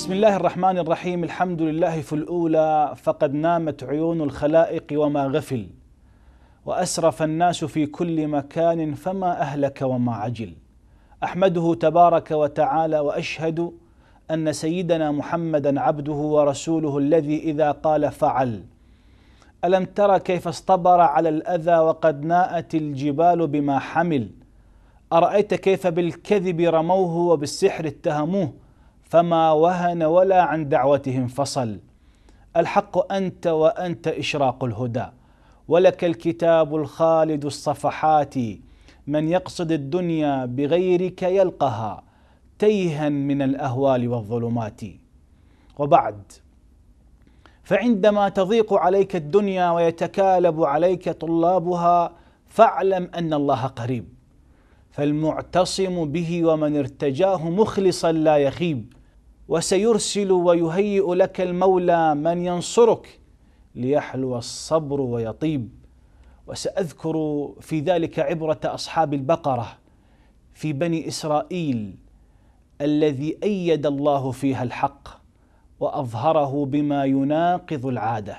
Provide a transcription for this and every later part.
بسم الله الرحمن الرحيم الحمد لله في الاولى فقد نامت عيون الخلائق وما غفل واسرف الناس في كل مكان فما اهلك وما عجل احمده تبارك وتعالى واشهد ان سيدنا محمدا عبده ورسوله الذي اذا قال فعل الم ترى كيف اصطبر على الاذى وقد ناءت الجبال بما حمل ارايت كيف بالكذب رموه وبالسحر اتهموه فما وهن ولا عن دعوتهم فصل الحق انت وانت اشراق الهدى ولك الكتاب الخالد الصفحات من يقصد الدنيا بغيرك يلقها تيها من الاهوال والظلمات وبعد فعندما تضيق عليك الدنيا ويتكالب عليك طلابها فاعلم ان الله قريب فالمعتصم به ومن ارتجاه مخلصا لا يخيب وسيرسل ويهيئ لك المولى من ينصرك ليحلو الصبر ويطيب وساذكر في ذلك عبره اصحاب البقره في بني اسرائيل الذي ايد الله فيها الحق واظهره بما يناقض العاده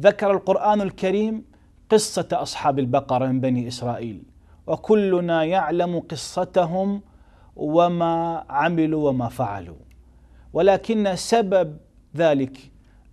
ذكر القران الكريم قصه اصحاب البقره من بني اسرائيل وكلنا يعلم قصتهم وما عملوا وما فعلوا ولكن سبب ذلك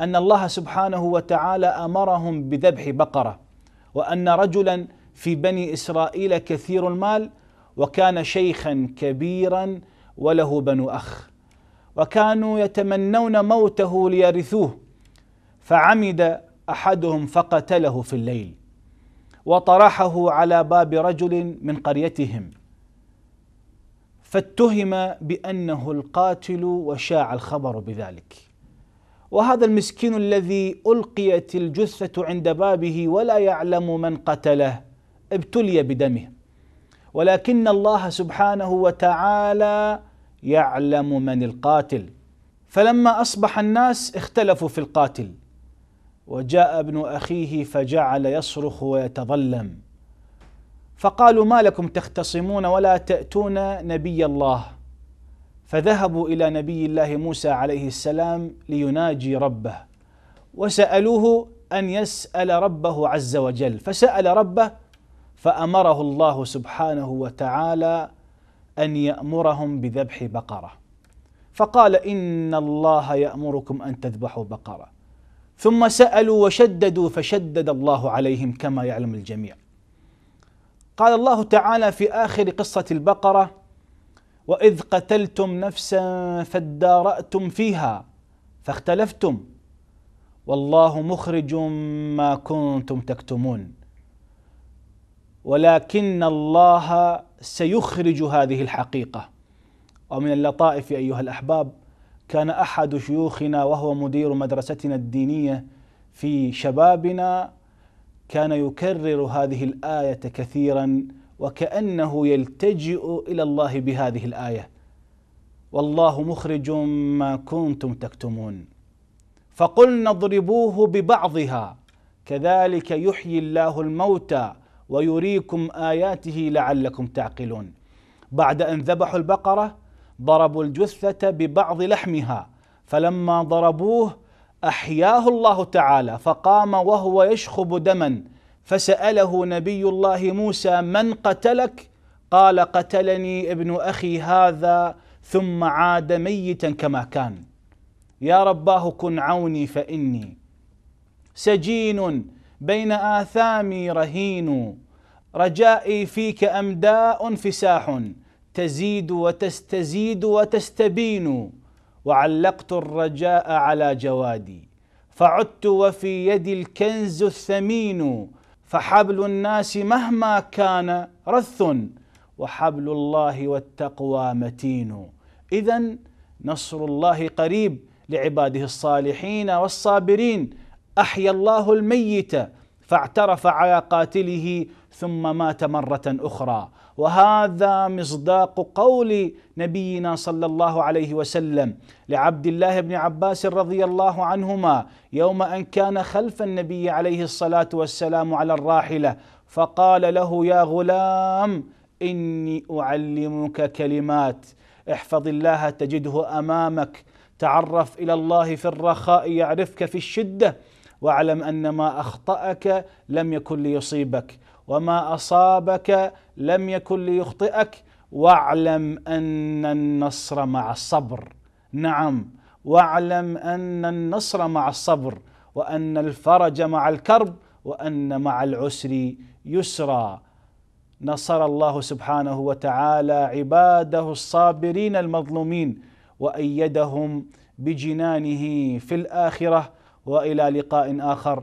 ان الله سبحانه وتعالى امرهم بذبح بقره وان رجلا في بني اسرائيل كثير المال وكان شيخا كبيرا وله بنو اخ وكانوا يتمنون موته ليرثوه فعمد احدهم فقتله في الليل وطرحه على باب رجل من قريتهم فاتهم بانه القاتل وشاع الخبر بذلك وهذا المسكين الذي القيت الجثه عند بابه ولا يعلم من قتله ابتلي بدمه ولكن الله سبحانه وتعالى يعلم من القاتل فلما اصبح الناس اختلفوا في القاتل وجاء ابن اخيه فجعل يصرخ ويتظلم فقالوا ما لكم تختصمون ولا تأتون نبي الله فذهبوا إلى نبي الله موسى عليه السلام ليناجي ربه وسألوه أن يسأل ربه عز وجل فسأل ربه فأمره الله سبحانه وتعالى أن يأمرهم بذبح بقرة فقال إن الله يأمركم أن تذبحوا بقرة ثم سألوا وشددوا فشدد الله عليهم كما يعلم الجميع قال الله تعالى في آخر قصة البقرة وإذ قتلتم نفسا فادارأتم فيها فاختلفتم والله مخرج ما كنتم تكتمون ولكن الله سيخرج هذه الحقيقة ومن اللطائف أيها الأحباب كان أحد شيوخنا وهو مدير مدرستنا الدينية في شبابنا كان يكرر هذه الايه كثيرا وكانه يلتجئ الى الله بهذه الايه والله مخرج ما كنتم تكتمون فقلنا اضربوه ببعضها كذلك يحيي الله الموتى ويريكم اياته لعلكم تعقلون بعد ان ذبحوا البقره ضربوا الجثه ببعض لحمها فلما ضربوه احياه الله تعالى فقام وهو يشخب دما فساله نبي الله موسى من قتلك قال قتلني ابن اخي هذا ثم عاد ميتا كما كان يا رباه كن عوني فاني سجين بين آثامي رهين رجائي فيك أمداء فساح تزيد وتستزيد وتستبين وعلقت الرجاء على جوادي فعدت وفي يدي الكنز الثمين فحبل الناس مهما كان رث وحبل الله والتقوى متين اذا نصر الله قريب لعباده الصالحين والصابرين احيا الله الميت فاعترف على قاتله ثم مات مره اخرى وهذا مصداق قول نبينا صلى الله عليه وسلم لعبد الله بن عباس رضي الله عنهما يوم ان كان خلف النبي عليه الصلاه والسلام على الراحله فقال له يا غلام اني اعلمك كلمات احفظ الله تجده امامك تعرف الى الله في الرخاء يعرفك في الشده واعلم ان ما اخطاك لم يكن ليصيبك وما اصابك لم يكن ليخطئك واعلم ان النصر مع الصبر نعم واعلم ان النصر مع الصبر وان الفرج مع الكرب وان مع العسر يسرا نصر الله سبحانه وتعالى عباده الصابرين المظلومين وايدهم بجنانه في الاخره والى لقاء اخر